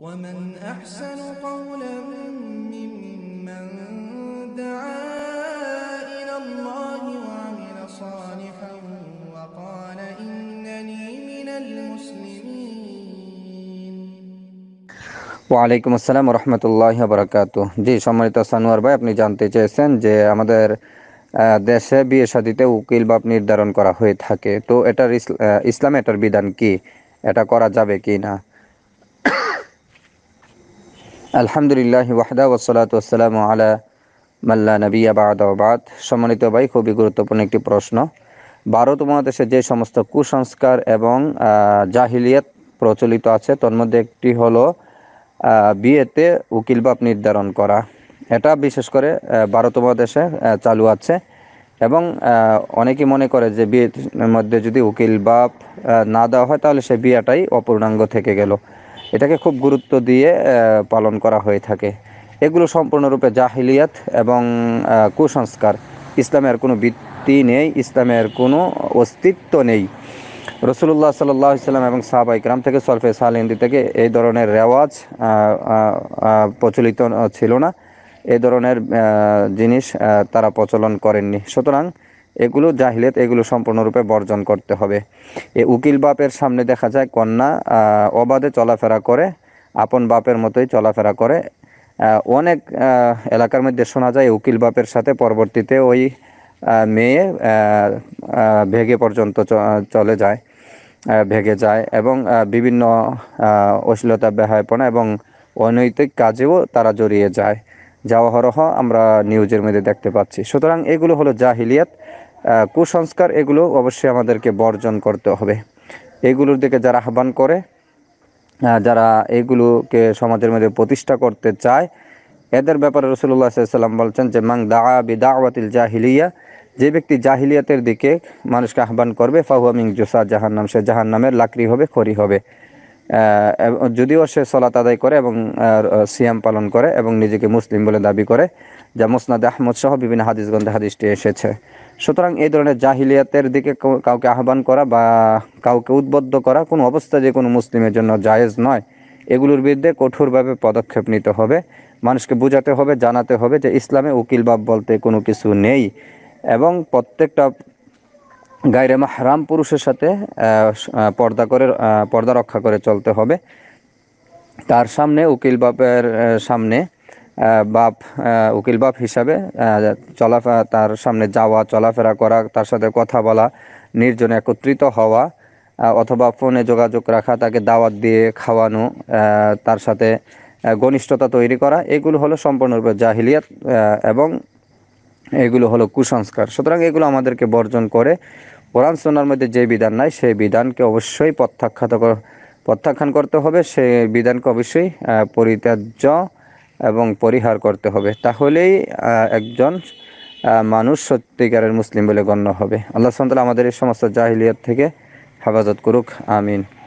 ওয়ালাইকুম আসসালাম রহমতুল্লাহ বরকাত জি সম্মানিত সানোয়ার ভাই আপনি জানতে চেয়েছেন যে আমাদের দেশে বিয়ে শাদিতে উকিল বাপ নির্ধারণ করা হয়ে থাকে তো এটার ইসলাম এটার বিধান কি এটা করা যাবে কি না আলহামদুলিল্লাহ ওয়াহদা ওসলাত ওসালাম আলা মাল্লা নবী আবাদ সম্মানিত ভাই খুবই গুরুত্বপূর্ণ একটি প্রশ্ন ভারত উপমহাদেশে যে সমস্ত কুসংস্কার এবং জাহিলিয়াত প্রচলিত আছে তন্মধ্যে একটি হলো বিয়েতে উকিল বাপ নির্ধারণ করা এটা বিশেষ করে ভারত উপমহাদেশে চালু আছে এবং অনেকে মনে করে যে বিয়ের মধ্যে যদি উকিল বাপ না দেওয়া হয় তাহলে সে বিয়েটাই অপূর্ণাঙ্গ থেকে গেল এটাকে খুব গুরুত্ব দিয়ে পালন করা হয়ে থাকে এগুলো সম্পূর্ণরূপে জাহিলিয়াত এবং কুসংস্কার ইসলামের কোনো বৃত্তি নেই ইসলামের কোনো অস্তিত্ব নেই রসুল্লাহ সাল্লাহ ইসলাম এবং সাহাবা ইকরাম থেকে সলফে সালিন্দি থেকে এই ধরনের রেওয়াজ প্রচলিত ছিল না এ ধরনের জিনিস তারা প্রচলন করেননি সুতরাং এগুলো জাহিলিয়াত এগুলো সম্পূর্ণরূপে বর্জন করতে হবে এ উকিল বাপের সামনে দেখা যায় কন্যা অবাধে চলাফেরা করে আপন বাপের মতোই চলাফেরা করে অনেক এলাকার মধ্যে শোনা যায় উকিল বাপের সাথে পরবর্তীতে ওই মেয়ে ভেগে পর্যন্ত চলে যায় ভেগে যায় এবং বিভিন্ন অশ্লীলতা বেহায়পনা এবং অনৈতিক কাজেও তারা জড়িয়ে যায় যাওয়া হরহ আমরা নিউজের মধ্যে দেখতে পাচ্ছি সুতরাং এগুলো হলো জাহিলিয়াত কুসংস্কার এগুলো অবশ্যই আমাদেরকে বর্জন করতে হবে এগুলোর দিকে যারা আহ্বান করে যারা এগুলোকে সমাজের মধ্যে প্রতিষ্ঠা করতে চায় এদের ব্যাপারে রসুল্লাহ সাল্লাম বলছেন যে মাং দা বি দাওয়াতিল জাহিলিয়া যে ব্যক্তি জাহিলিয়াতের দিকে মানুষকে আহ্বান করবে ফাহুয়া মিং জোসা জাহান্নাম সে জাহান্নামের লাকড়ি হবে খড়ি হবে যদিও সে সলাত আদায় করে এবং সিয়াম পালন করে এবং নিজেকে মুসলিম বলে দাবি করে যা মুসনাদ আহমদ সহ বিভিন্ন হাদিস হাদিসটি এসেছে সুতরাং এই ধরনের জাহিলিয়াতের দিকে কাউকে আহ্বান করা বা কাউকে উদ্বুদ্ধ করা কোনো অবস্থা যে কোনো মুসলিমের জন্য জায়েজ নয় এগুলোর বিরুদ্ধে কঠোরভাবে পদক্ষেপ নিতে হবে মানুষকে বোঝাতে হবে জানাতে হবে যে ইসলামে উকিল বাপ বলতে কোনো কিছু নেই এবং প্রত্যেকটা গায়রে মাহরাম পুরুষের সাথে পর্দা করে পর্দা রক্ষা করে চলতে হবে তার সামনে উকিল বাপের সামনে বাপ উকিল বাপ হিসাবে চলাফেরা তার সামনে যাওয়া চলাফেরা করা তার সাথে কথা বলা নির্জনে একত্রিত হওয়া অথবা ফোনে যোগাযোগ রাখা তাকে দাওয়াত দিয়ে খাওয়ানো তার সাথে ঘনিষ্ঠতা তৈরি করা এগুলো হলো সম্পূর্ণরূপে জাহিলিয়াত এবং এগুলো হলো কুসংস্কার সুতরাং এগুলো আমাদেরকে বর্জন করে কোরআন সোনার মধ্যে যে বিধান নাই সেই বিধানকে অবশ্যই প্রত্যাখ্যাত প্রত্যাখ্যান করতে হবে সেই বিধানকে অবশ্যই পরিত্যাজ্য এবং পরিহার করতে হবে তাহলেই একজন মানুষ সত্যিকারের মুসলিম বলে গণ্য হবে আল্লাহ সন্তাল আমাদের এই সমস্ত জাহিলিয়াত থেকে হেফাজত করুক আমিন